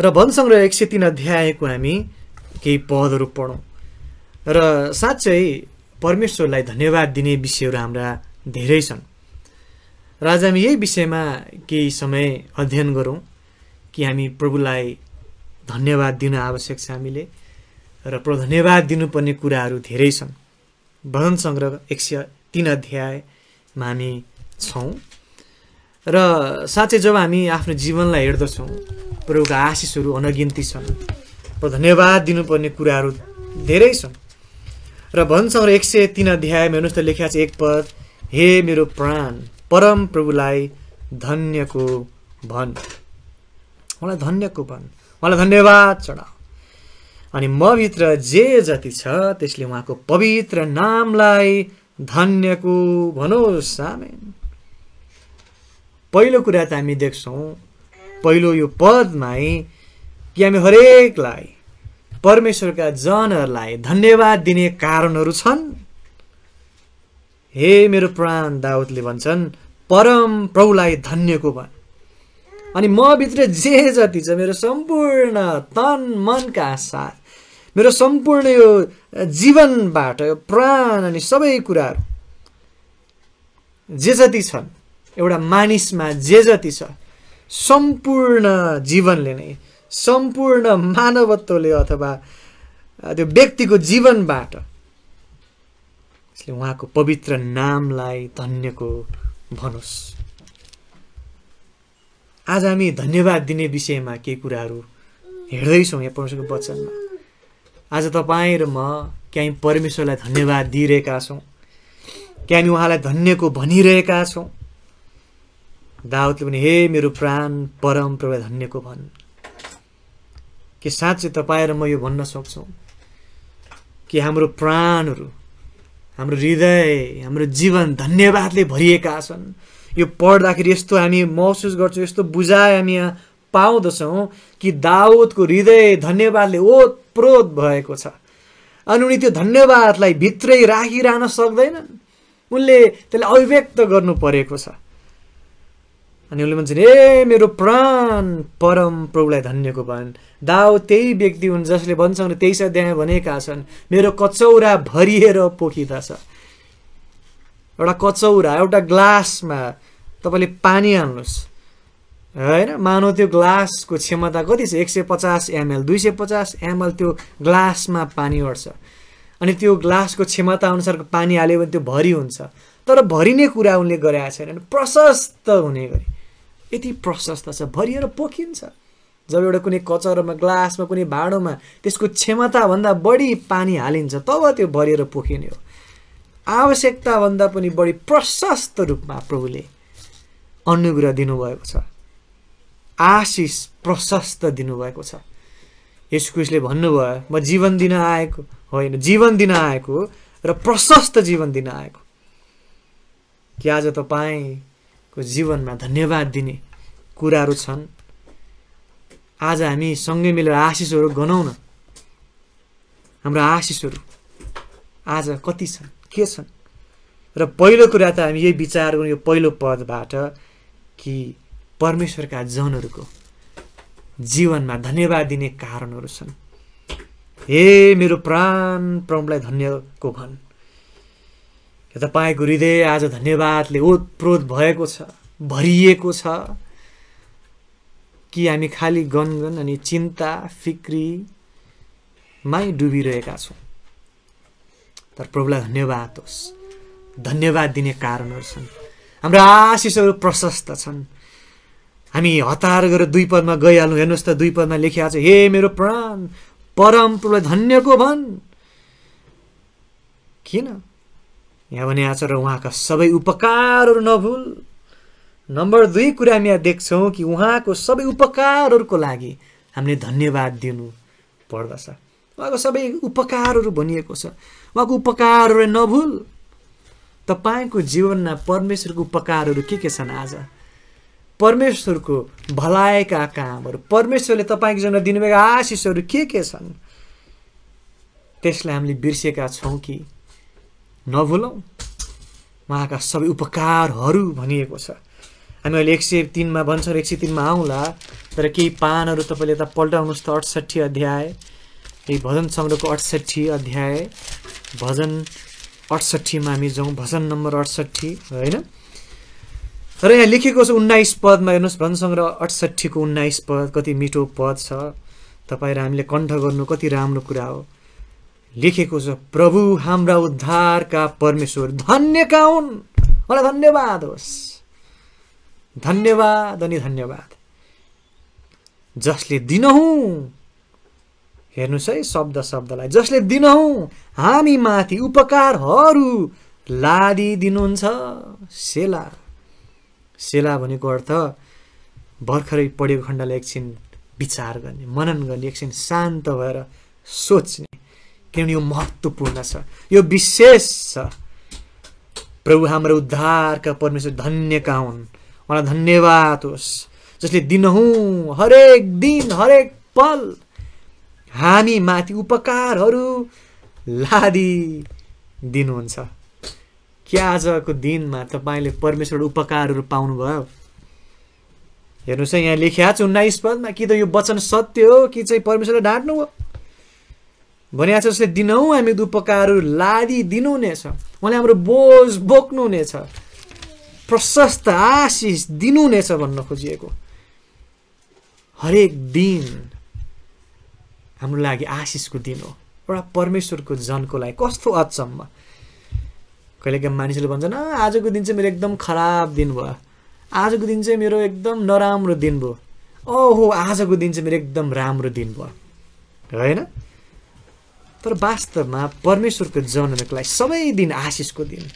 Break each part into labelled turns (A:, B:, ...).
A: र सङ्ग्रह एक सय तिन अध्यायको हामी केही पदहरू पढौँ र साँच्चै परमेश्वरलाई धन्यवाद दिने विषयहरू हाम्रा धेरै छन् र आज हामी यही विषयमा केही समय अध्ययन गरौँ कि हामी प्रभुलाई धन्यवाद दिन आवश्यक छ हामीले र प्रभु धन्यवाद दिनुपर्ने कुराहरू धेरै छन् भजन सङ्ग्रह एक सय तिन अध्यायमा हामी छौँ र साँच्चै जब हामी आफ्नो जीवनलाई हेर्दछौँ प्रभुका आशिषहरू अनगिन्ती छन् र धन्यवाद दिनुपर्ने कुराहरू धेरै छन् र भन्छ र एक सय तिन अध्यायमा हेर्नुहोस् त लेखिया छ एक पद हे मेरो प्राण परम प्रभुलाई धन्यको भन उहाँलाई धन्यको भन उहाँलाई धन्यवाद चढाऊ अनि मभित्र जे जति छ त्यसले उहाँको पवित्र नामलाई धन्यको भनोस् सामेन पहिलो कुरा त हामी देख्छौँ पहिलो यो पदमै कि हामी हरेकलाई परमेश्वरका जनहरूलाई धन्यवाद दिने कारणहरू छन् हे मेरो प्राण दाउदले भन्छन् परम प्रभुलाई धन्यको भन् अनि म भित्र जे जति छ मेरो सम्पूर्ण तन मनका साथ मेरो सम्पूर्ण यो जीवनबाट यो प्राण अनि सबै कुराहरू जे जति छन् एउटा मानिसमा जे जति छ सम्पूर्ण जीवनले नै सम्पूर्ण मानवत्वले अथवा त्यो व्यक्तिको जीवनबाट यसले उहाँको पवित्र नामलाई धन्यको भनोस् आज हामी धन्यवाद दिने विषयमा केही कुराहरू हेर्दैछौँ यहाँ परमेश्वरको वचनमा आज तपाईँ र म केही परमेश्वरलाई धन्यवाद दिइरहेका छौँ क्याँ हामी उहाँलाई धन्यको भनिरहेका छौँ दाउदले पनि हे मेरो प्राण परम प्रभु धन्यको भन् कि साँच्चै तपाईँ र म यो भन्न सक्छौँ कि हाम्रो प्राणहरू हाम्रो हृदय हाम्रो जीवन धन्यवादले भरिएका छन् यो पढ्दाखेरि यस्तो हामी महसुस गर्छौँ यस्तो बुझाए हामी यहाँ पाउँदछौँ कि दाउदको हृदय धन्यवादले ओतप्रोत भएको छ अनि उनी त्यो धन्यवादलाई भित्रै राखिरहन सक्दैनन् उनले त्यसलाई अभिव्यक्त गर्नु परेको छ अनि उसले भन्छन् ए मेरो प्राण परम प्रभुलाई धन्यको भन् दाउ त्यही व्यक्ति हुन् जसले भन्छन् तेइस अध्याय भनेका छन् मेरो कचौरा भरिएर पोखिँदा छ एउटा कचौरा एउटा ग्लासमा तपाईँले पानी हाल्नुहोस् होइन मानव त्यो ग्लासको क्षमता कति छ एक सय पचास एमएल दुई सय पचास एमएल त्यो ग्लासमा पानी अट्छ अनि त्यो ग्लासको क्षमता अनुसारको पानी हाल्यो भने त्यो भरि हुन्छ तर भरिने कुरा उनले गरेका छैनन् प्रशस्त हुने गरी यति प्रशस्त छ भरिएर पोखिन्छ जब एउटा कुनै कचरोमा ग्लासमा कुनै भाँडोमा त्यसको क्षमताभन्दा बढी पानी हालिन्छ तब त्यो भरिएर पोखिने हो आवश्यकताभन्दा पनि बढी प्रशस्त रूपमा प्रभुले अनुग्रह दिनुभएको छ आशिष प्रशस्त दिनुभएको छ यसकुसले भन्नुभयो म जीवन दिन आएको होइन जीवन दिन आएको र प्रशस्त जीवन दिन आएको कि आज तपाईँको जीवनमा धन्यवाद दिने कुराहरू छन् आज हामी सँगै मिलेर आशिषहरू गनाउन हाम्रो आशिषहरू आज कति छन् के छन् र पहिलो कुरा त हामी यही विचार गरौँ यो पहिलो पदबाट कि परमेश्वरका जनहरूको जीवनमा धन्यवाद दिने कारणहरू छन् हे मेरो प्राण प्रभुलाई धन्यको भन् तपाईँको हृदय आज धन्यवादले ओतप्रोत भएको छ भरिएको छ कि हामी खालि गनगन अनि चिन्ता फिक्रीमै डुबिरहेका छौँ तर प्रभुलाई धन्यवाद होस् धन्यवाद दिने कारणहरू छन् हाम्रो आशिषहरू प्रशस्त छन् हामी हतार गरेर दुई पदमा गइहालौँ हेर्नुहोस् त दुई पदमा लेखिहाल्छ हे मेरो प्राण परम प्रभुलाई धन्यको भन् किन यहाँ भने आचार र उहाँका सबै उपकारहरू नभुल नम्बर दुई कुरामा यहाँ देख्छौँ कि उहाँको सबै उपकारहरूको लागि हामीले धन्यवाद दिनु पर्दछ उहाँको सबै उपकारहरू भनिएको छ उहाँको उपकारहरू नभुल तपाईँको जीवनमा परमेश्वरको उपकारहरू के के छन् आज परमेश्वरको भलाएका कामहरू परमेश्वरले तपाईँको जीवनमा दिनुभएका आशिषहरू के के छन् त्यसलाई हामीले बिर्सेका छौँ कि नभुलौँ उहाँका सबै उपकारहरू भनिएको छ हामी अहिले एक सय तिनमा भन्छौँ एक सय तिनमा आउँला तर केही पानहरू तपाईँले यता पल्टाउनुहोस् त अठसट्ठी अध्याय यही भजन सङ्ग्रहको अठसट्ठी अध्याय भजन अठसट्ठीमा हामी जाउँ भजन नम्बर अठसट्ठी होइन र यहाँ लेखेको छ उन्नाइस पदमा हेर्नुहोस् भजन सङ्ग्रह अठसट्ठीको उन्नाइस पद कति मिठो पद छ तपाईँ र हामीले कण्ठ गर्नु कति राम्रो कुरा हो लेखेको छ प्रभु हाम्रा उद्धारका परमेश्वर धन्यका हुन् मलाई धन्यवाद होस् धन्यवाद अनि धन्यवाद जसले दिनहुँ हेर्नुहोस् है शब्द शब्दलाई जसले दिनहुँ हामी माथि उपकारहरू दिनुहुन्छ सेला सेला भनेको अर्थ भर्खरै पढेको खण्डलाई एकछिन विचार गर्ने मनन गर्ने एकछिन शान्त भएर सोच्ने किनभने यो महत्त्वपूर्ण छ यो विशेष छ प्रभु हाम्रो उद्धारका परमेश्वर धन्यका हुन् मलाई धन्यवाद होस् जसले दिनहुँ हरेक दिन हरेक पल हामी माथि उपकारहरू लादी दिनुहुन्छ कि आजको दिनमा तपाईँले परमेश्वर उपकारहरू पाउनुभयो हेर्नुहोस् है यहाँ लेखिया छ उन्नाइस पदमा कि त यो वचन सत्य हो कि चाहिँ परमेश्वरले ढाँट्नु हो भनिएको छ उसले दिनहुँ हामी उपकारहरू लादी दिनुहुनेछ उहाँले हाम्रो बोझ बोक्नुहुनेछ प्रशस्त आशिष दिनुहुनेछ भन्न खोजिएको हरेक दिन हाम्रो लागि आशिषको दिन हो एउटा परमेश्वरको जनको लागि कस्तो अचम्म कहिलेकाहीँ मानिसहरूले भन्छन् आजको दिन चाहिँ मेरो एकदम खराब दिन भयो आजको दिन चाहिँ मेरो एकदम नराम्रो दिन भयो ओहो आजको दिन चाहिँ मेरो एकदम राम्रो दिन भयो होइन तर वास्तवमा परमेश्वरको जन्मको लागि सबै दिन आशिषको दिन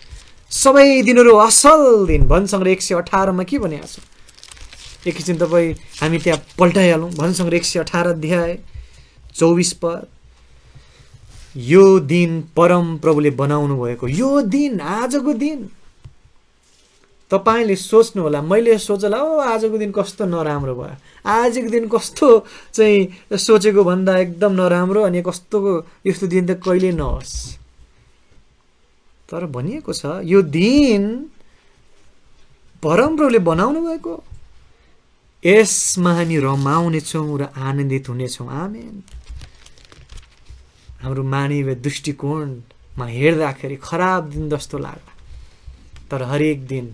A: सबै दिनहरू असल दिन भनसँग एक सय अठारमा के भनिएको छ एकैछिन तपाईँ हामी त्यहाँ पल्टाइहालौँ भनसँग एक सय अठार अध्याय चौबिस पद यो दिन परम प्रभुले बनाउनु भएको यो दिन आजको दिन तपाईँले सोच्नु होला मैले सोचेला ओ आजको दिन कस्तो नराम्रो भयो आजको दिन कस्तो चाहिँ सोचेको भन्दा एकदम नराम्रो अनि कस्तो यस्तो दिन त कहिले नहोस् तर भनिएको छ यो दिन परमप्रभुले बनाउनु भएको यसमा हामी रमाउनेछौँ र आनन्दित हुनेछौँ आमेन हाम्रो मानव दृष्टिकोणमा हेर्दाखेरि खराब दिन जस्तो लाग्ला तर हरेक दिन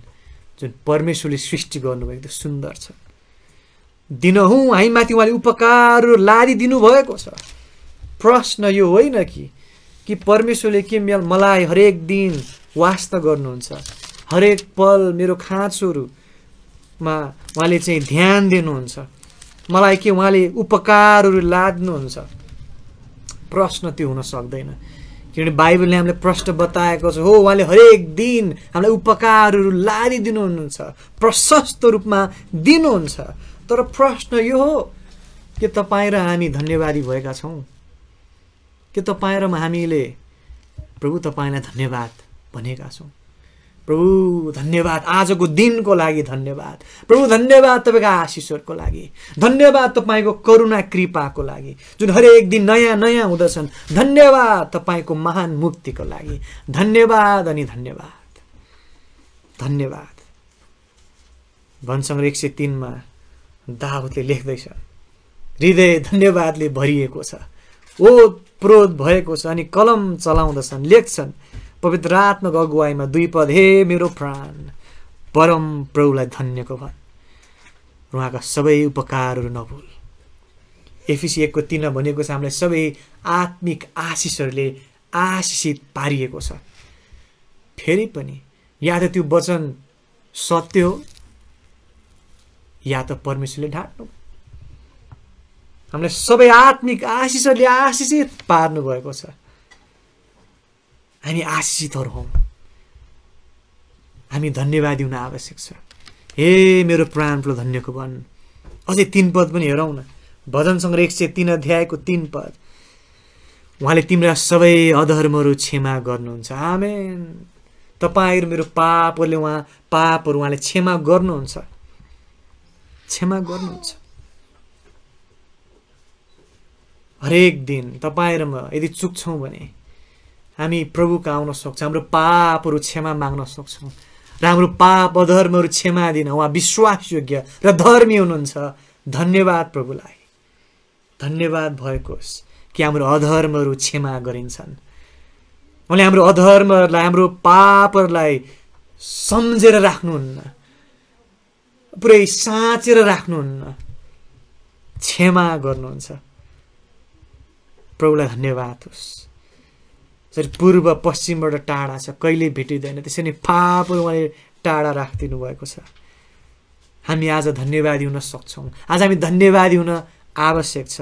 A: जुन परमेश्वरले सृष्टि गर्नुभएको एकदम सुन्दर छ दिनहुँ हामीमाथि उहाँले उपकार लादिदिनु भएको छ प्रश्न यो होइन कि कि परमेश्वरले के मेल मलाई हरेक दिन वास्ता गर्नुहुन्छ हरेक पल मेरो खाँचोहरूमा उहाँले चाहिँ ध्यान दिनुहुन्छ मलाई के उहाँले उपकारहरू लाद्नुहुन्छ प्रश्न त्यो हुन सक्दैन किनभने बाइबलले हामीलाई प्रश्न बताएको छ हो उहाँले हरेक दिन हामीलाई उपकारहरू लादिदिनुहुन्छ प्रशस्त रूपमा दिनुहुन्छ तर प्रश्न यो हो कि तपाईँ र हामी धन्यवादी भएका छौँ के तपाईँ र हामीले प्रभु तपाईँलाई धन्यवाद भनेका छौँ प्रभु धन्यवाद आजको दिनको लागि धन्यवाद प्रभु धन्यवाद तपाईँको आशिषहरूको लागि धन्यवाद तपाईँको करुणा कृपाको लागि जुन हरेक दिन नयाँ नयाँ हुँदछन् धन्यवाद तपाईँको महान मुक्तिको लागि धन्यवाद अनि धन्यवाद धन्यवाद भनसँग एक सय तिनमा दाहुतले लेख्दैछ हृदय धन्यवादले भरिएको छ ओ प्रोध भएको छ अनि कलम चलाउँदछन् लेख्छन् पवित्र आत्माको अगुवाईमा दुई पद हे मेरो प्राण परम प्रभुलाई धन्यको भन् उहाँका सबै उपकारहरू नभुल एफिसी एकको तिन भनेको छ हामीलाई सबै आत्मिक आशिषहरूले आशिषित पारिएको छ फेरि पनि या त त्यो वचन सत्य हो या त परमेश्वरले ढाँट्नु हामीलाई सबै आत्मिक आशिषहरूले आशिषित पार्नुभएको छ हामी आशिषितहरू हौँ हामी धन्यवाद हुन आवश्यक छ हे मेरो प्राणप्लो धन्यको भन अझै तिन पद पनि हेरौँ न भजन सङ्ग्रह एक सय तिन अध्यायको तिन पद उहाँले तिम्रा सबै अधर्महरू क्षमा गर्नुहुन्छ आमेन तपाईँहरू मेरो पापहरूले उहाँ पापहरू उहाँले क्षमा गर्नुहुन्छ क्षमा गर्नुहुन्छ हरेक दिन तपाईँ र म यदि चुक्छौँ भने हामी प्रभुका आउन सक्छौँ हाम्रो पापहरू क्षमा माग्न सक्छौँ र हाम्रो पाप अधर्महरू क्षमा दिन उहाँ विश्वासयोग्य र धर्मी हुनुहुन्छ धन्यवाद प्रभुलाई धन्यवाद भएको होस् कि हाम्रो अधर्महरू क्षमा गरिन्छन् उहाँले हाम्रो अधर्महरूलाई हाम्रो पापहरूलाई सम्झेर राख्नुहुन्न पुरै साँचेर राख्नुहुन्न क्षमा गर्नुहुन्छ प्रभुलाई धन्यवाद होस् जसरी पूर्व पश्चिमबाट टाढा छ कहिले भेटिँदैन त्यसरी नै पाप उहाँले टाढा राखिदिनु भएको छ हामी आज धन्यवादी हुन सक्छौँ आज हामी धन्यवादी हुन आवश्यक छ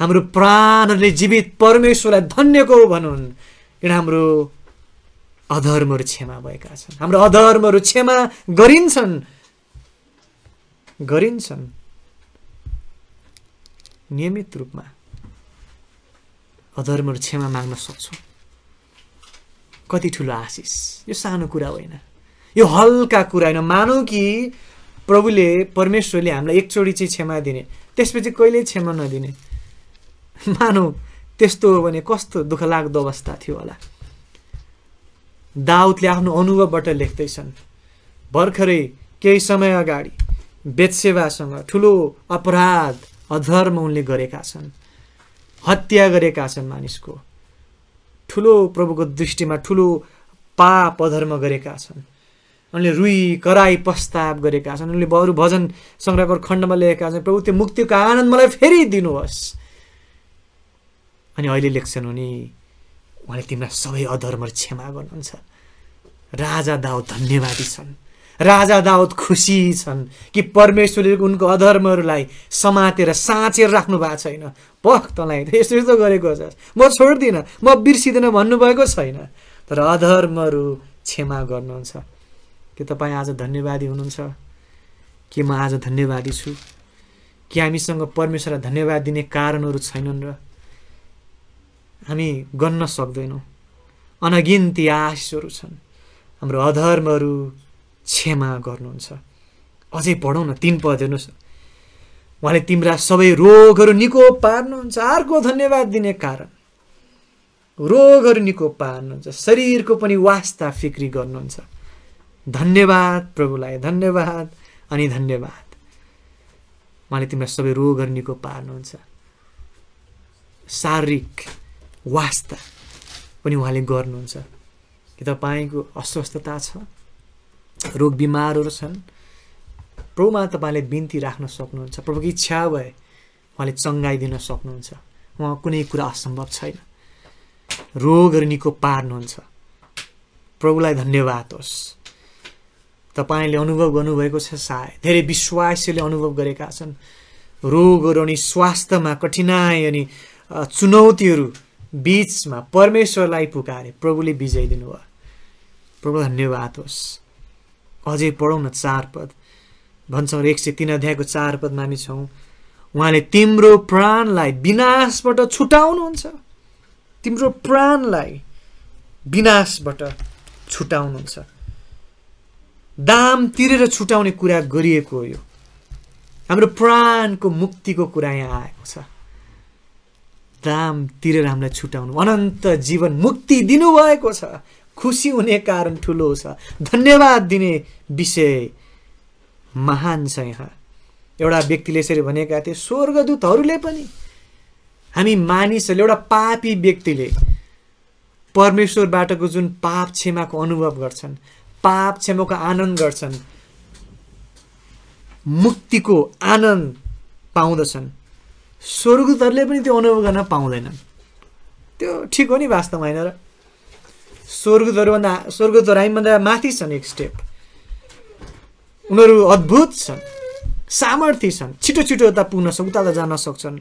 A: हाम्रो प्राणहरूले जीवित परमेश्वरलाई धन्यको भनौन् किन हाम्रो अधर्महरू क्षमा भएका छन् हाम्रो अधर्महरू क्षमा गरिन्छन् गरिन्छन् नियमित रूपमा अधर्महरू क्षमा माग्न सक्छौँ कति ठुलो आशिष यो सानो कुरा होइन यो हल्का कुरा होइन मानौँ कि प्रभुले परमेश्वरले हामीलाई एकचोटि चाहिँ क्षमा दिने त्यसपछि कहिल्यै क्षमा नदिने मानौ त्यस्तो हो भने कस्तो दुःखलाग्दो अवस्था थियो होला दाउदले आफ्नो अनुभवबाट लेख्दैछन् भर्खरै केही समय अगाडि बेचसेवासँग ठुलो अपराध अधर्म उनले गरेका छन् हत्या गरेका छन् मानिसको ठुलो प्रभुको दृष्टिमा ठुलो पाप अधर्म गरेका छन् उनले रुई कराई पस्ताव गरेका छन् उनले अरू भजन सङ्ग्रहको खण्डमा लेखेका छन् प्रभु त्यो मुक्तिको आनन्द मलाई फेरि दिनुहोस् अनि अहिले लेख्छन् उनी उहाँले तिम्रा सबै अधर्म क्षमा गर्नुहुन्छ राजा दाउ धन्यवादी छन् राजा दाउद खुसी छन् कि परमेश्वरले उनको अधर्महरूलाई समातेर साँचेर राख्नु भएको छैन पख तँलाई त यस्तो यस्तो गरेको छ म छोड्दिनँ म बिर्सिँदैन भन्नुभएको छैन तर अधर्महरू क्षमा गर्नुहुन्छ के तपाईँ आज धन्यवादी हुनुहुन्छ के म आज धन्यवादी छु कि हामीसँग परमेश्वरलाई धन्यवाद दिने कारणहरू छैनन् र हामी गर्न सक्दैनौँ अनगिन्ती आशिषहरू छन् हाम्रो अधर्महरू क्षमा गर्नुहुन्छ अझै पढौँ न तिन पद हेर्नुहोस् उहाँले तिम्रा सबै रोगहरू निको पार्नुहुन्छ अर्को धन्यवाद दिने कारण रोगहरू निको पार्नुहुन्छ शरीरको पनि वास्ता फिक्री गर्नुहुन्छ धन्यवाद प्रभुलाई धन्यवाद अनि धन्यवाद उहाँले तिम्रा सबै रोगहरू निको पार्नुहुन्छ शारीरिक वास्ता पनि उहाँले गर्नुहुन्छ कि तपाईँको अस्वस्थता छ रोग बिमारहरू छन् प्रभुमा तपाईँले बिन्ती राख्न सक्नुहुन्छ प्रभुको इच्छा भए उहाँले चङ्गाइदिन सक्नुहुन्छ उहाँ कुनै कुरा असम्भव छैन रोगहरू निको पार्नुहुन्छ प्रभुलाई धन्यवाद होस् तपाईँले अनुभव गर्नुभएको छ सायद धेरै विश्वासीले अनुभव गरेका छन् रोगहरू अनि स्वास्थ्यमा कठिनाइ अनि चुनौतीहरू बिचमा परमेश्वरलाई पुकारे प्रभुले विजय दिनुभयो प्रभु धन्यवाद होस् अझै पढौँ न चार पद भन्छौँ र एक सय तिन अध्यायको चार पदमा हामी छौँ उहाँले तिम्रो प्राणलाई विनाशबाट छुटाउनुहुन्छ तिम्रो प्राणलाई विनाशबाट छुटाउनुहुन्छ दाम तिरेर छुटाउने कुरा गरिएको हो यो हाम्रो प्राणको मुक्तिको कुरा यहाँ आएको छ दाम तिरेर हामीलाई छुटाउनु अनन्त जीवन मुक्ति दिनुभएको छ खुसी हुने कारण ठुलो छ धन्यवाद दिने विषय महान छ यहाँ एउटा व्यक्तिले यसरी भनेका थिए स्वर्गदूतहरूले पनि हामी मानिसहरूले एउटा पापी व्यक्तिले परमेश्वरबाटको जुन पाप क्षमाको अनुभव गर्छन् पाप क्षमाको आनन्द गर्छन् मुक्तिको आनन्द पाउँदछन् स्वर्गदूतहरूले पनि त्यो अनुभव गर्न पाउँदैनन् त्यो ठिक हो नि वास्तवमा होइन र स्वर्गदहरूभन्दा स्वर्गदहरू हामीभन्दा माथि छन् एक स्टेप उनीहरू अद्भुत छन् सामर्थ्य छन् छिटो छिटो यता पुग्न सक्छ उता जान सक्छन्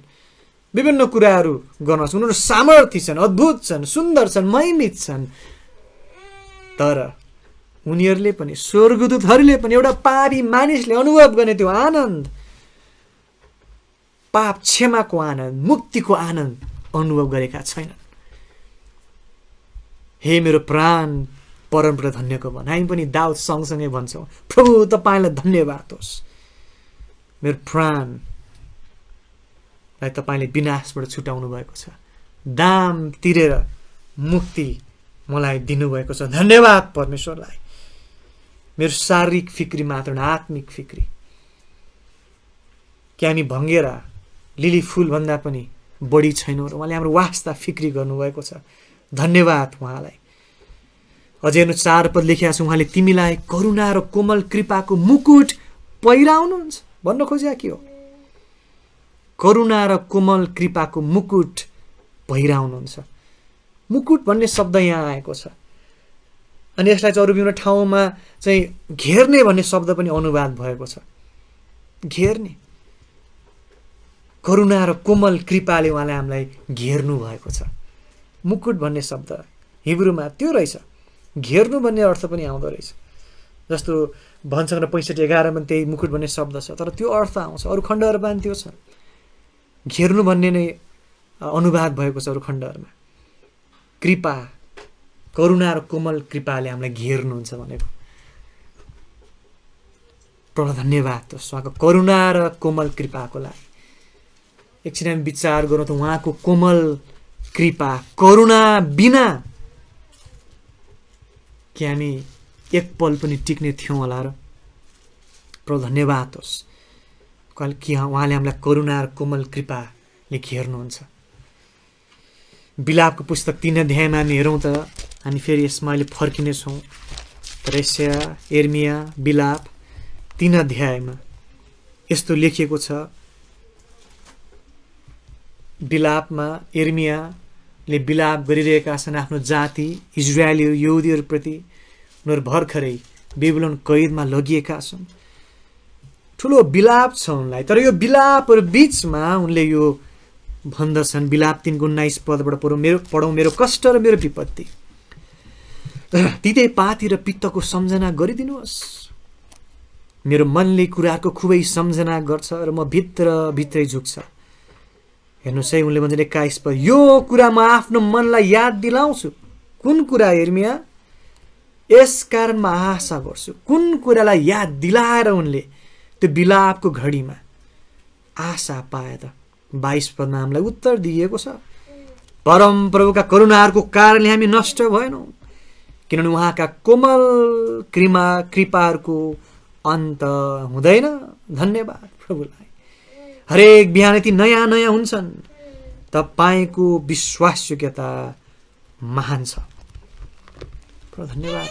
A: विभिन्न कुराहरू गर्न सक्छन् उनीहरू सामर्थ्य छन् अद्भुत छन् सुन्दर छन् महिमित छन् तर उनीहरूले पनि स्वर्गदूतहरूले पनि एउटा पापी मानिसले अनुभव गर्ने त्यो आनन्द पाप क्षमाको आनन्द मुक्तिको आनन्द अनुभव गरेका छैनन् हे मेरो प्राण परमप्र धन्यको भन हामी पनि दाउद सँगसँगै भन्छौँ प्रभु तपाईँलाई धन्यवाद होस् मेरो प्राणलाई तपाईँले विनाशबाट छुट्याउनु भएको छ दाम तिरेर मुक्ति मलाई दिनुभएको छ धन्यवाद परमेश्वरलाई मेरो शारीरिक फिक्री मात्र होइन आत्मिक फिक्री हामी भङ्गेर लिली फुलभन्दा पनि बढी छैनौँ र उहाँले हाम्रो वास्ता फिक्री गर्नुभएको छ धन्यवाद उहाँलाई अझै चार पद लेखिया छ उहाँले तिमीलाई करुणा र कोमल कृपाको मुकुट पहिराउनुहुन्छ भन्न खोजिया के हो करुणा र कोमल कृपाको मुकुट पहिराउनुहुन्छ मुकुट भन्ने शब्द यहाँ आएको छ अनि यसलाई चाहिँ अरू विभिन्न ठाउँमा चाहिँ घेर्ने भन्ने शब्द पनि अनुवाद भएको छ घेर्ने करुणा र कोमल कृपाले उहाँले हामीलाई घेर्नु भएको छ मुकुट भन्ने शब्द हिब्रूमा त्यो रहेछ घेर्नु भन्ने अर्थ पनि आउँदो रहेछ जस्तो भनसँग पैँसठी एघारमा त्यही मुकुट भन्ने शब्द छ तर त्यो अर्थ आउँछ अरू खण्डहरूमा पनि त्यो छ घेर्नु भन्ने नै अनुवाद भएको छ अरू खण्डहरूमा कृपा करुणा र कोमल कृपाले हामीलाई घेर्नुहुन्छ भनेको प्रभु धन्यवाद उहाँको करुणा र कोमल कृपाको लागि एकछिन हामी विचार गरौँ त उहाँको कोमल कृपा करुणा बिना कि हामी एक पल पनि टिक्ने थियौँ होला र प्र धन्यवाद होस् कहिले कि उहाँले हामीलाई करुणा र कोमल कृपाले घेर्नुहुन्छ बिलापको पुस्तक तिन अध्यायमा हामी हेरौँ त हामी फेरि यसमा अहिले फर्किनेछौँ रेसिया एर्मिया बिलाप तिन अध्यायमा यस्तो लेखिएको छ बिलापमा एर्मिया ले विलाप गरिरहेका छन् आफ्नो जाति इजरायलीहरू यहुदीहरूप्रति उनीहरू भर्खरै बेबुलन कैदमा लगिएका छन् ठुलो विलाप छ उनलाई तर यो विलापहरू बिचमा उनले यो भन्दछन् विलाप तिनको उन्नाइस पदबाट पढौँ मेरो पढौँ मेरो कष्ट र मेरो विपत्ति तितै पाती र पित्तको सम्झना गरिदिनुहोस् मेरो मनले कुराको खुबै सम्झना गर्छ र म भित्र भित्रै झुक्छ हेर्नुहोस् है उनले भन्छन् एक्काइस पर यो कुरा म आफ्नो मनलाई याद दिलाउँछु कुन कुरा हेर्मिया यस कारण म आशा गर्छु कुन कुरालाई याद दिलाएर उनले त्यो बिलापको घडीमा आशा पाए त बाइस पदमा हामीलाई उत्तर दिएको छ परम प्रभुका करुणाहरूको कारणले हामी नष्ट भएनौँ किनभने उहाँका कोमल क्रिमा कृपाहरूको अन्त हुँदैन धन्यवाद प्रभुलाई हरेक बिहान ती नयाँ नयाँ हुन्छन् तपाईँको विश्वासयोग्यता महान छ धन्यवाद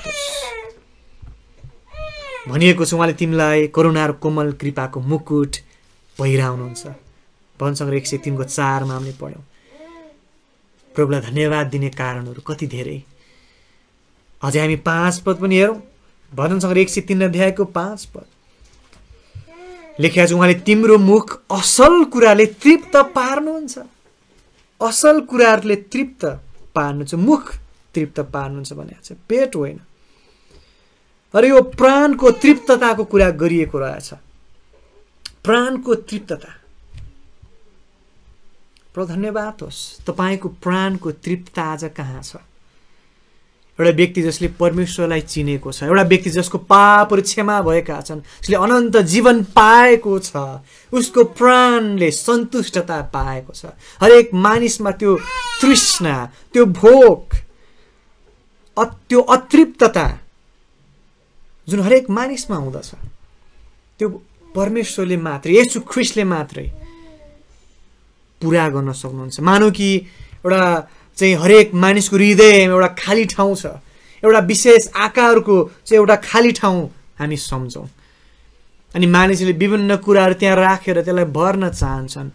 A: भनिएको छ उहाँले तिमीलाई करुणा र कोमल कृपाको मुकुट पहिराउनुहुन्छ वनसङ्ग्रह एक सय तिनको चारमा हामीले पढ्यौँ प्रभुलाई धन्यवाद दिने कारणहरू कति धेरै अझै हामी पाँच पद पनि हेरौँ भजनसँग एक सय तिन अध्यायको पाँच पद लेखिया उहाँले तिम्रो मुख असल कुराले तृप्त पार्नुहुन्छ असल कुराहरूले तृप्त पार्नुहुन्छ मुख तृप्त पार्नुहुन्छ भनेको छ पेट होइन अरे यो प्राणको तृप्तताको कुरा गरिएको रहेछ प्राणको तृप्तता प्र धन्यवाद होस् तपाईँको प्राणको तृप्तता आज कहाँ छ एउटा व्यक्ति जसले परमेश्वरलाई चिनेको छ एउटा व्यक्ति जसको पापहरू क्षमा भएका छन् उसले अनन्त जीवन पाएको छ उसको प्राणले सन्तुष्टता पाएको छ हरेक मानिसमा त्यो तृष्णा त्यो भोक त्यो अतृप्तता जुन हरेक मानिसमा हुँदछ त्यो परमेश्वरले मात्रै यसु ख्रिसले मात्रै पुरा गर्न सक्नुहुन्छ मानौ कि एउटा चाहिँ हरेक मानिसको हृदयमा एउटा खाली ठाउँ छ एउटा विशेष आकारको चाहिँ एउटा खाली ठाउँ हामी सम्झौँ अनि मानिसले विभिन्न कुराहरू त्यहाँ राखेर त्यसलाई भर्न चाहन्छन्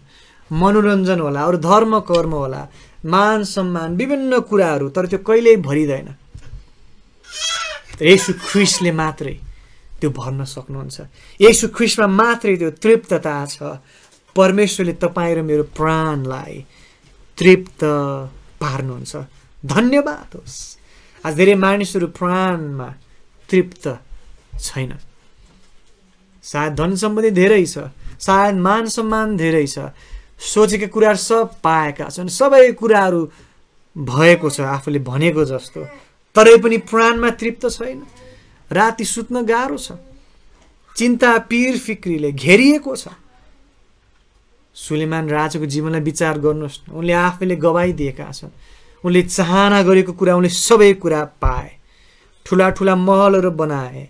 A: मनोरञ्जन होला अरू धर्म कर्म होला मान सम्मान विभिन्न कुराहरू तर त्यो कहिल्यै भरिँदैन यसु ख्रिसले मात्रै त्यो भर्न सक्नुहुन्छ यसु ख्रिसमा मात्रै त्यो तृप्तता छ परमेश्वरले तपाईँ र मेरो प्राणलाई तृप्त पार्नुहुन्छ धन्यवाद होस् आज धेरै मानिसहरू प्राणमा तृप्त छैन सायद धन सम्बन्धी धेरै छ सायद मान सम्मान धेरै छ सोचेका कुराहरू सब पाएका छन् सबै कुराहरू भएको छ आफूले भनेको जस्तो तरै पनि प्राणमा तृप्त छैन राति सुत्न गाह्रो छ चिन्ता पिर फिक्रीले घेरिएको छ सुलेमान राजाको जीवनलाई विचार गर्नुहोस् उनले आफैले गवाइदिएका छन् उनले चाहना गरेको कुरा उनले सबै कुरा पाए ठुला ठुला महलहरू बनाए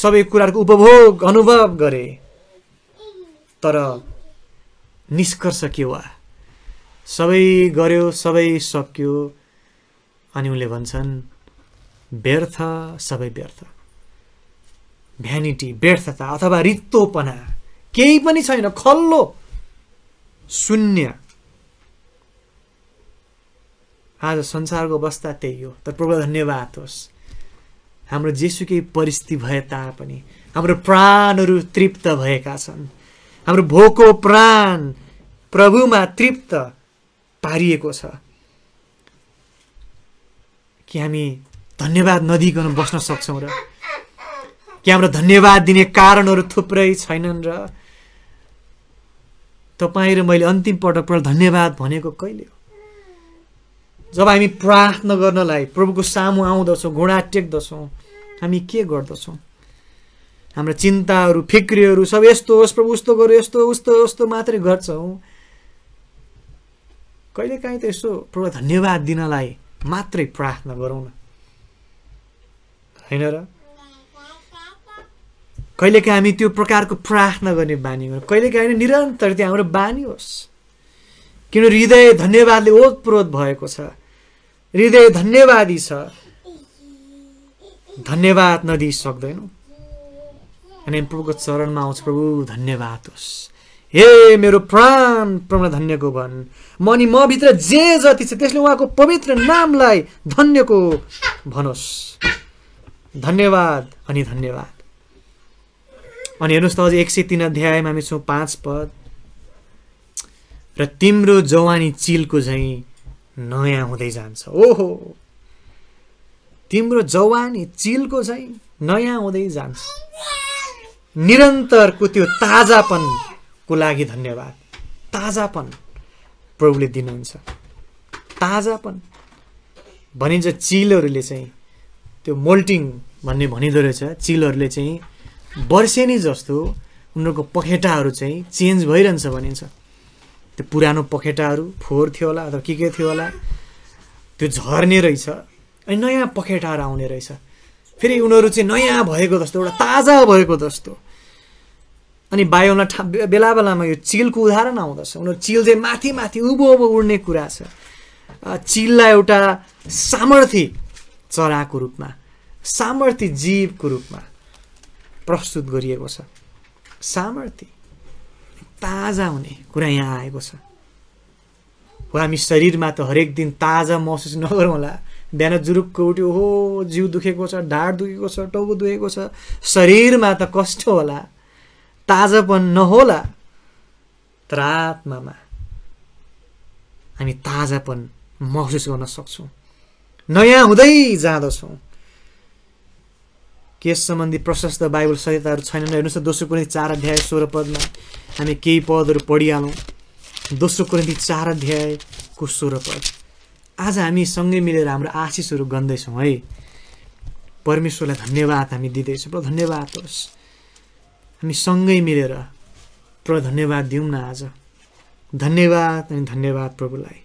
A: सबै कुराहरूको उपभोग अनुभव गरे तर निष्कर्ष के वा सबै गर्यो सबै सक्यो अनि उनले भन्छन् व्यर्थ सबै व्यर्थ भ्यानिटी व्यर्थता अथवा रित्तोपना केही पनि छैन खल्लो शून्य आज संसारको अवस्था त्यही हो तर प्रभु धन्यवाद होस् हाम्रो जेसुकै परिस्थिति भए तापनि हाम्रो प्राणहरू तृप्त भएका छन् हाम्रो भोको प्राण प्रभुमा तृप्त पारिएको छ कि हामी धन्यवाद नदिकन बस्न सक्छौँ र कि हाम्रो धन्यवाद दिने कारणहरू थुप्रै छैनन् र तपाईँ र मैले अन्तिम पटक पटक धन्यवाद भनेको कहिले हो जब हामी प्रार्थना गर्नलाई प्रभुको सामु आउँदछौँ घोडा टेक्दछौँ हामी के गर्दछौँ हाम्रा चिन्ताहरू फिक्रीहरू सब यस्तो होस् प्रभु उस्तो गर यस्तो उस्तो उस्तो मात्रै गर्छौँ कहिलेकाहीँ त यसो प्रभु धन्यवाद दिनलाई मात्रै प्रार्थना गरौँ न होइन र कहिलेकाहीँ हामी त्यो प्रकारको प्रार्थना गर्ने बानी गर्नु कहिलेकाहीँ निरन्तर त्यो हाम्रो बानी होस् किन हृदय धन्यवादले ओतप्रोत भएको छ हृदय धन्यवादी छ धन्यवाद नदिइ सक्दैनौँ अनि प्रभुको चरणमा आउँछ प्रभु धन्यवाद होस् हे मेरो प्राण प्रभु धन्यको भन् म अनि म भित्र जे जति छ त्यसले उहाँको पवित्र नामलाई धन्यको भनोस् धन्यवाद अनि धन्यवाद अनि हेर्नुहोस् त अझ एक सय तिन अध्यायमा हामी छौँ पाँच पद र तिम्रो जवानी चिलको झैँ नयाँ हुँदै जान्छ ओहो तिम्रो जवानी चिलको झैँ नयाँ हुँदै जान्छ निरन्तरको त्यो ताजापनको लागि धन्यवाद ताजापन प्रभुले दिनुहुन्छ ताजापन भनिन्छ चिलहरूले चाहिँ त्यो मोल्टिङ भन्ने भनिँदो रहेछ चिलहरूले चाहिँ वर्षेनी जस्तो उनीहरूको पखेटाहरू चाहिँ चेन्ज भइरहन्छ भनिन्छ त्यो पुरानो पखेटाहरू फोहोर थियो होला अथवा के के थियो होला त्यो झर्ने रहेछ अनि नयाँ पखेटाहरू आउने रहेछ फेरि उनीहरू चाहिँ नयाँ भएको जस्तो एउटा ताजा भएको जस्तो अनि बायोमा ठा बेला बेलामा यो चिलको उदाहरण आउँदछ उनीहरू चिल चाहिँ माथि माथि उभो उभो उड्ने कुरा छ चिललाई एउटा सामर्थ्य चराको रूपमा सामर्थ्य जीवको रूपमा प्रस्तुत गरिएको छ सामर्थ्य ताजा हुने कुरा यहाँ आएको छ हो हामी शरीरमा त हरेक दिन ताजा महसुस नगरौँला बिहान जुरुक्क उठ्यो हो जिउ दुखेको छ ढाड दुखेको छ टाउको दुखेको छ शरीरमा त कष्ट होला ताजापन नहोला तर आत्मामा हामी ताजापन महसुस गर्न सक्छौँ नयाँ हुँदै जाँदछौँ केस सम्बन्धी प्रशस्त बाइबल संहिताहरू छैनन् हेर्नुहोस् त दोस्रो कुनै चार अध्याय सोह्र पदमा हामी केही पदहरू पढिहालौँ दोस्रो कुनै चार अध्यायको सोह्र पद आज हामी सँगै मिलेर हाम्रो आशिषहरू गन्दैछौँ है परमेश्वरलाई धन्यवाद हामी दिँदैछौँ प्रभु धन्यवाद होस् हामी सँगै मिलेर प्र धन्यवाद दिउँ न आज धन्यवाद अनि धन्यवाद प्रभुलाई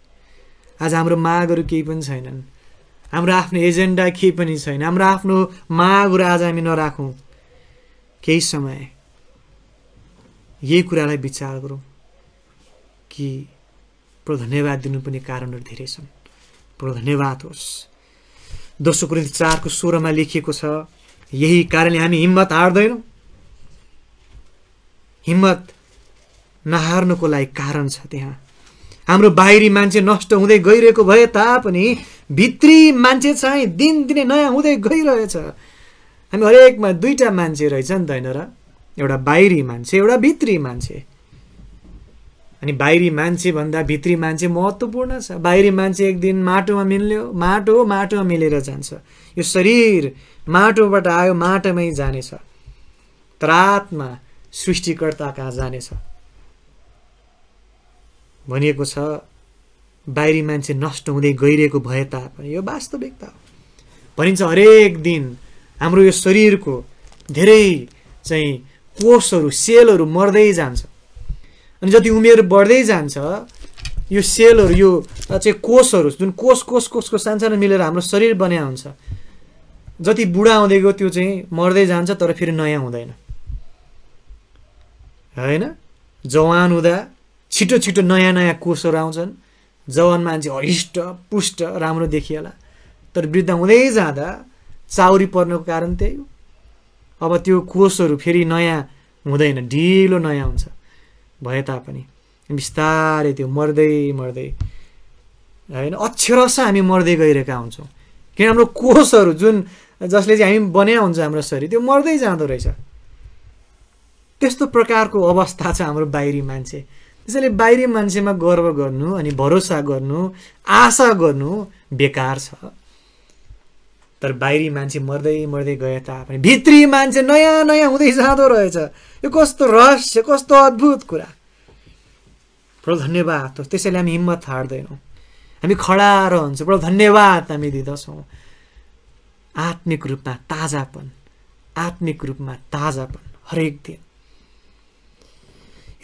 A: आज हाम्रो मागहरू केही पनि छैनन् हाम्रो आफ्नो एजेन्डा केही पनि छैन हाम्रो आफ्नो मागहरू आज हामी नराखौँ केही समय यही कुरालाई विचार गरौँ कि धन्यवाद दिनुपर्ने कारणहरू धेरै छन् धन्यवाद होस् दोस्रो कुरो चारको सोह्रमा लेखिएको छ यही कारणले हामी हिम्मत हार्दैनौँ हिम्मत नहार्नुको लागि कारण छ त्यहाँ हाम्रो बाहिरी मान्छे नष्ट हुँदै गइरहेको भए तापनि भित्री मान्छे चाहिँ दिनदिनै नयाँ हुँदै गइरहेछ हामी हरेकमा दुईवटा मान्छे रहेछ नि त होइन र एउटा बाहिरी मान्छे एउटा भित्री मान्छे अनि बाहिरी मान्छे भन्दा भित्री मान्छे महत्त्वपूर्ण छ बाहिरी मान्छे एक दिन माटोमा मिल्यो माटो माटोमा मिलेर जान्छ यो शरीर माटोबाट आयो माटोमै जानेछ तर आत्मा सृष्टिकर्ता कहाँ जानेछ भनिएको छ बाहिरी मान्छे नष्ट हुँदै गइरहेको भए तापनि यो वास्तविकता हो भनिन्छ हरेक दिन हाम्रो यो शरीरको धेरै चाहिँ कोषहरू सेलहरू मर्दै जान्छ अनि जति उमेर बढ्दै जान्छ यो सेलहरू यो चाहिँ कोषहरू जुन कोष कोष कोषको सानसानो मिलेर हाम्रो शरीर बन्या हुन्छ जति बुढा हुँदै गयो त्यो चाहिँ मर्दै जान्छ तर फेरि नयाँ हुँदैन होइन जवान हुँदा छिटो छिटो नयाँ नयाँ कोषहरू आउँछन् जवान मान्छे हरिष्ट पुष्ट राम्रो देखिएला तर वृद्ध हुँदै जाँदा चाउरी पर्नको कारण त्यही हो अब त्यो कोषहरू फेरि नयाँ हुँदैन ढिलो नयाँ हुन्छ भए तापनि बिस्तारै त्यो मर्दै मर्दै होइन अक्षरस हामी मर्दै गइरहेका हुन्छौँ किन हाम्रो कोषहरू जुन जसले चाहिँ हामी बन्या हुन्छ हाम्रो शरीर त्यो मर्दै जाँदो रहेछ त्यस्तो प्रकारको अवस्था छ हाम्रो बाहिरी मान्छे त्यसैले बाहिरी मान्छेमा गर्व गर्नु अनि भरोसा गर्नु आशा गर्नु बेकार छ तर बाहिरी मान्छे मर्दै मर्दै गए तापनि भित्री मान्छे नयाँ नयाँ हुँदै जाँदो रहेछ यो कस्तो रहस्य कस्तो अद्भुत कुरा प्रभु धन्यवाद होस् त्यसैले हामी हिम्मत हार्दैनौँ हामी खडा रहन्छौँ प्रभु धन्यवाद हामी दिँदछौँ आत्मिक रूपमा ताजापन आत्मिक रूपमा ताजापन हरेक दिन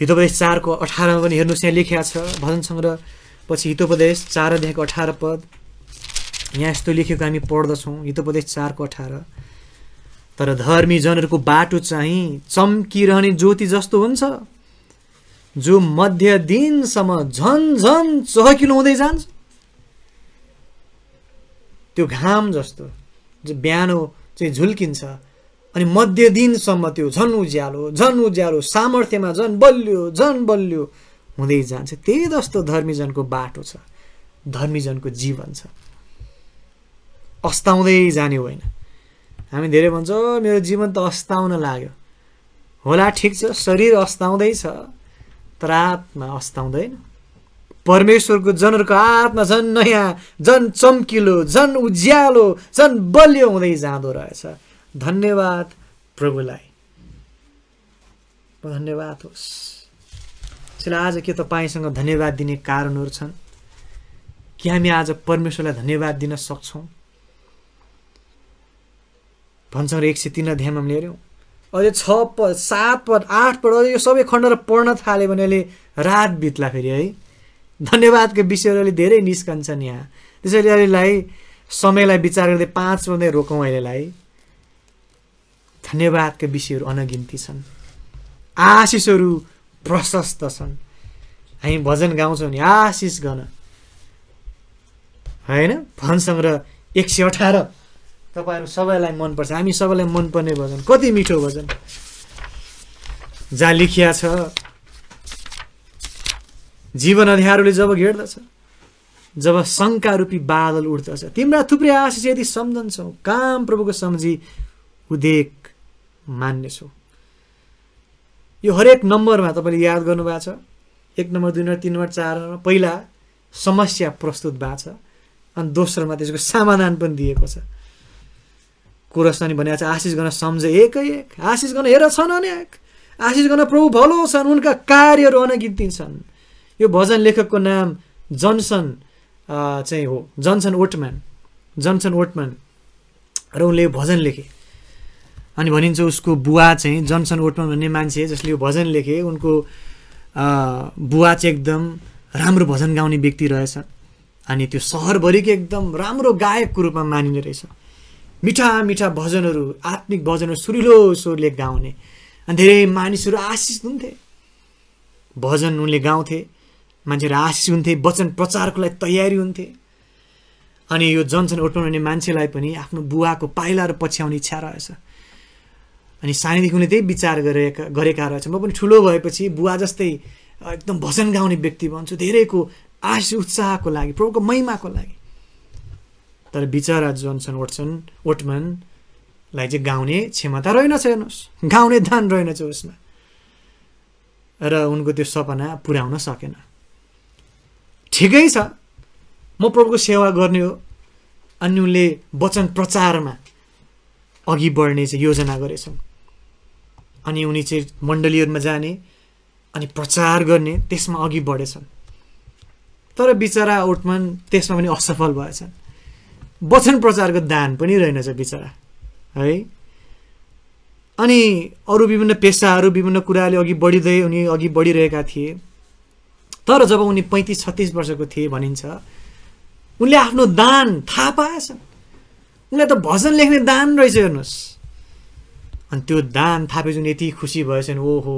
A: हितोपदेश चारको अठारमा पनि हेर्नुहोस् यहाँ लेखिया छ भजन सङ्ग्रह पछि हितोपदेश चार अध्यायको अठार पद यहाँ यस्तो लेखेको हामी पढ्दछौँ हितोपदेश चारको अठार तर धर्मी जनहरूको बाटो चाहिँ चम्किरहने ज्योति जस्तो हुन्छ जो मध्य दिनसम्म झन् झन् चहकिलो हुँदै जान्छ त्यो घाम जस्तो जो बिहानो चाहिँ झुल्किन्छ अनि मध्य दिनसम्म त्यो झन् उज्यालो झन् उज्यालो सामर्थ्यमा झन् बलियो झन् बलियो हुँदै जान्छ त्यही जस्तो धर्मीजनको बाटो छ धर्मीजनको जीवन छ अस्ताउँदै जाने होइन हामी धेरै भन्छौँ मेरो जीवन त अस्ताउन लाग्यो होला ठिक छ शरीर अस्ताउँदैछ तर आत्मा अस्ताउँदैन परमेश्वरको जनहरूको आत्मा झन् नयाँ झन् चम्किलो झन् उज्यालो झन् बलियो हुँदै जाँदो रहेछ धन्यवाद प्रभुलाई धन्यवाद होस् त्यसैले आज के तपाईँसँग धन्यवाद दिने कारणहरू छन् कि हामी आज परमेश्वरलाई धन्यवाद दिन सक्छौँ भन्छौँ र एक सय तिन ध्यानमा हामीले हेऱ्यौँ अझै छ पद सात पद आठ पद अझै यो सबै खण्ड र पढ्न थाल्यो भने अहिले रात बित्ला फेरि है धन्यवादको विषयहरू अहिले धेरै निस्कन्छन् यहाँ त्यसैले अहिलेलाई समयलाई विचार गर्दै पाँच बजे रोकौँ अहिलेलाई धन्यवादका विषयहरू अनगिन्ती छन् आशिषहरू प्रशस्त छन् हामी भजन गाउँछौँ नि आशिष गन होइन भजन एक सय अठार तपाईँहरू सबैलाई मनपर्छ हामी सबैलाई मनपर्ने भजन कति मिठो भजन जहाँ लेखिया छ जीवन अध्यारोले जब घेर्दछ जब शङ्का रूपी बादल उठ्दछ तिम्रा थुप्रै आशिष यदि सम्झन्छौ काम प्रभुको सम्झी उदेक मान्नेछौँ यो हरेक नम्बरमा तपाईँले याद गर्नुभएको छ एक नम्बर दुई नम्बर तिन नम्बर चार नम्बर पहिला समस्या प्रस्तुत भएको छ अनि दोस्रोमा त्यसको समाधान पनि दिएको छ कुरस्तानी भनेको छ आशिष गर्न सम्झे एकै एक आशिष गर्न हेर छन् अनेक आशिष गर्न प्रभु भलो छन् उनका कार्यहरू अनगिन्ती छन् यो भजन लेखकको नाम जनसन चाहिँ हो जनसन ओटम्यान जनसन ओटम्यान र उनले भजन लेखे अनि भनिन्छ उसको बुवा चाहिँ जनसन ओटमन भन्ने मान्छे जसले यो भजन लेखे उनको बुवा चाहिँ एकदम राम्रो भजन गाउने व्यक्ति रहेछ अनि त्यो सहरभरिकै एकदम राम्रो गायकको रूपमा मानिने रहेछ मिठा मिठा भजनहरू आत्मिक भजनहरू सुरिलो स्वरले गाउने अनि धेरै मानिसहरू आशिष हुन्थे भजन उनले गाउँथे मान्छेहरू आशिष हुन्थे वचन प्रचारको लागि तयारी हुन्थे अनि यो जनसन ओटमन भन्ने मान्छेलाई पनि आफ्नो बुवाको पाइलाहरू पछ्याउने इच्छा रहेछ अनि सानैदेखि उनले त्यही विचार गरेका गरेका रहेछ म पनि ठुलो भएपछि बुवा जस्तै एकदम भजन गाउने व्यक्ति भन्छु धेरैको आश उत्साहको लागि प्रभुको महिमाको लागि तर बिचरा जोन्सन वटसन वटमनलाई चाहिँ गाउने क्षमता रहेनछ हेर्नुहोस् गाउने दान रहेनछ उसमा र उनको त्यो सपना पुर्याउन सकेन ठिकै छ म प्रभुको सेवा गर्ने हो अनि उनले वचन प्रचारमा अघि बढ्ने चाहिँ योजना गरेछन् अनि उनी चाहिँ मण्डलीहरूमा जाने अनि प्रचार गर्ने त्यसमा अघि बढेछन् तर बिचरा ओटमन त्यसमा पनि असफल भएछन् वचन प्रचारको दान पनि रहेनछ बिचरा है अनि अरू विभिन्न पेसाहरू विभिन्न कुराले अघि बढिँदै उनी अघि बढिरहेका थिए तर जब उनी पैँतिस छत्तिस वर्षको थिए भनिन्छ उनले आफ्नो दान थाहा पाएछन् उनलाई त भजन लेख्ने दान रहेछ हेर्नुहोस् अनि त्यो दान थापेजुन यति खुसी भएछन् ओहो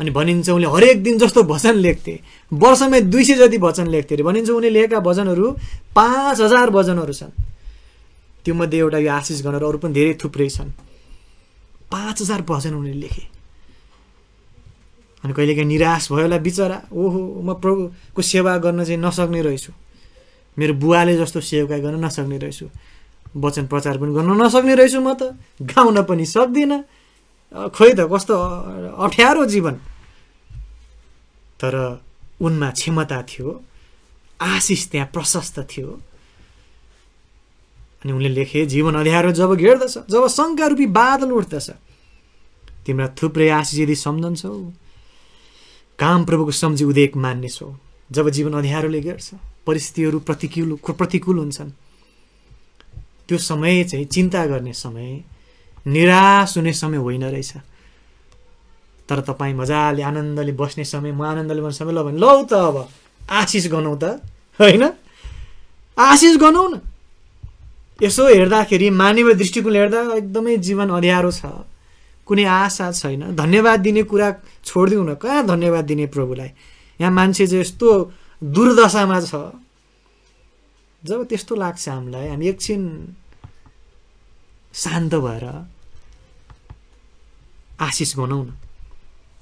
A: अनि भनिन्छ उनले हरेक दिन जस्तो भजन लेख्थे वर्षमै दुई सय जति भजन लेख्थे अरे भनिन्छ उनले लेखेका भजनहरू पाँच हजार भजनहरू छन् त्योमध्ये एउटा यो आशिष गणहरू अरू पनि धेरै थुप्रै छन् पाँच हजार भजन उनले लेखे अनि कहिलेकाहीँ निराश भयो होला बिचरा ओहो म प्रभुको सेवा गर्न चाहिँ नसक्ने रहेछु मेरो बुवाले जस्तो सेवा गर्न नसक्ने रहेछु वचन प्रचार पनि गर्न नसक्ने रहेछु म त गाउन पनि सक्दिनँ खोइ त कस्तो अप्ठ्यारो जीवन तर उनमा क्षमता थियो आशिष त्यहाँ प्रशस्त थियो अनि उनले लेखे जीवन अध्यारो जब घेर्दछ जब शङ्का रूपी बादल उठ्दछ तिम्रा थुप्रै आशिष यदि सम्झन्छौ काम प्रभुको सम्झी उदेक मान्नेछौ जब जीवन अध्यारोले घेर्छ परिस्थितिहरू प्रतिकूल प्रतिकूल हुन्छन् त्यो समय चाहिँ चिन्ता गर्ने समय निराश हुने समय होइन रहेछ तर तपाईँ मजाले आनन्दले बस्ने समय म आनन्दले बस्ने समय ल भने लौ त अब आशिष गनौँ त होइन आशिष गनौँ न यसो हेर्दाखेरि मानवीय दृष्टिकोणले हेर्दा एकदमै जीवन अँध्यारो छ कुनै आशा छैन धन्यवाद दिने कुरा छोडिदिउँ न कहाँ धन्यवाद दिने प्रभुलाई यहाँ मान्छे चाहिँ यस्तो दुर्दशामा छ जब त्यस्तो लाग्छ हामीलाई हामी एकछिन शान्त भएर आशिष न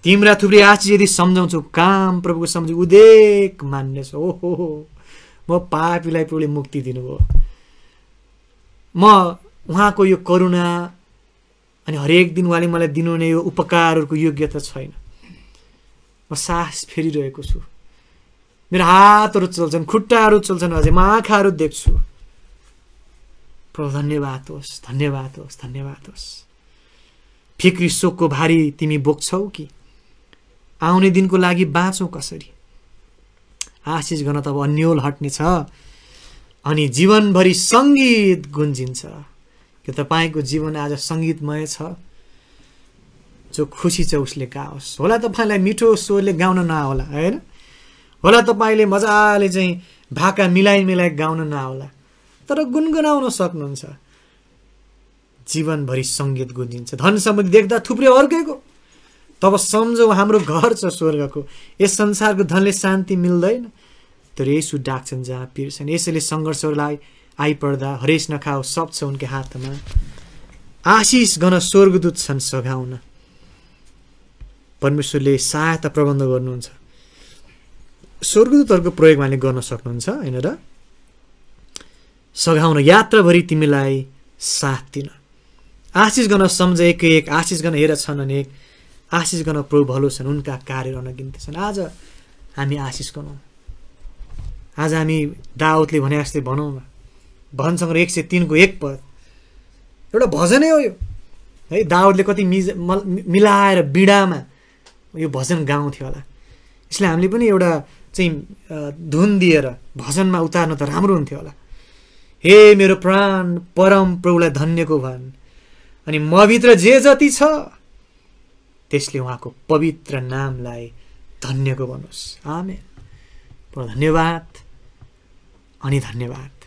A: तिम्रा थुप्रै आशिष यदि सम्झाउँछौ काम प्रभुको सम्झ उदेक मान्नेछ ओहो म पापीलाई प्रभुले मुक्ति दिनुभयो म उहाँको यो करुणा अनि हरेक दिन उहाँले मलाई दिनुहुने यो उपकारहरूको योग्यता छैन म सास फेरिरहेको छु मेरो हातहरू चल्छन् खुट्टाहरू चल्छन् अझै म आँखाहरू देख्छु प्रभु धन्यवाद होस् धन्यवाद होस् धन्यवाद होस् फिक्री शोकको भारी तिमी बोक्छौ कि आउने दिनको लागि बाँचौ कसरी आशिष गर्न त अब अन्यल हट्ने छ अनि जीवनभरि सङ्गीत गुन्जिन्छ कि तपाईँको जीवन आज सङ्गीतमय छ जो खुसी छ उसले गाओस् होला तपाईँलाई मिठो स्वरले गाउन नआओला होइन होला तपाईँले मजाले चाहिँ भाका मिलाइ मिलाइ गाउन नआउला तर गुनगुनाउन सक्नुहुन्छ जीवनभरि सङ्गीत गुन्जिन्छ धन सम्बन्धी देख्दा थुप्रै अर्कैको तब सम्झौँ हाम्रो घर छ स्वर्गको यस संसारको धनले शान्ति मिल्दैन तर यसो डाक्छन् जहाँ पिर्छन् यसैले सङ्घर्षहरूलाई आइपर्दा हरेस नखाओ सब छ उनकै हातमा आशिष गर्न स्वर्गदूत छन् सघाउन परमेश्वरले सहायता प्रबन्ध गर्नुहुन्छ स्वर्गदूतहरूको प्रयोग उहाँले गर्न सक्नुहुन्छ होइन र सघाउन यात्राभरि तिमीलाई साथ दिन आशिष गर्न सम्झ एक एक आशिष गर्न हेर छन् अनेक आशिष गर्न प्रभु भलो छन् उनका कार्य अनगिन्ती छन् आज हामी आशिष गरौँ आज हामी दावतले भने जस्तै भनौँ भजनसँग एक सय तिनको एक पद एउटा भजनै हो यो है दाउदले कति मिज मिलाएर बिडामा यो भजन गाउँथ्यो होला यसले हामीले पनि एउटा चाहिँ धुन दिएर भजनमा उतार्नु त राम्रो हुन्थ्यो होला हे मेरो प्राण परम प्रभुलाई धन्यको भन् अनि मभित्र जे जति छ त्यसले उहाँको पवित्र नामलाई धन्यको भन्नुहोस् आमेन धन्यवाद अनि धन्यवाद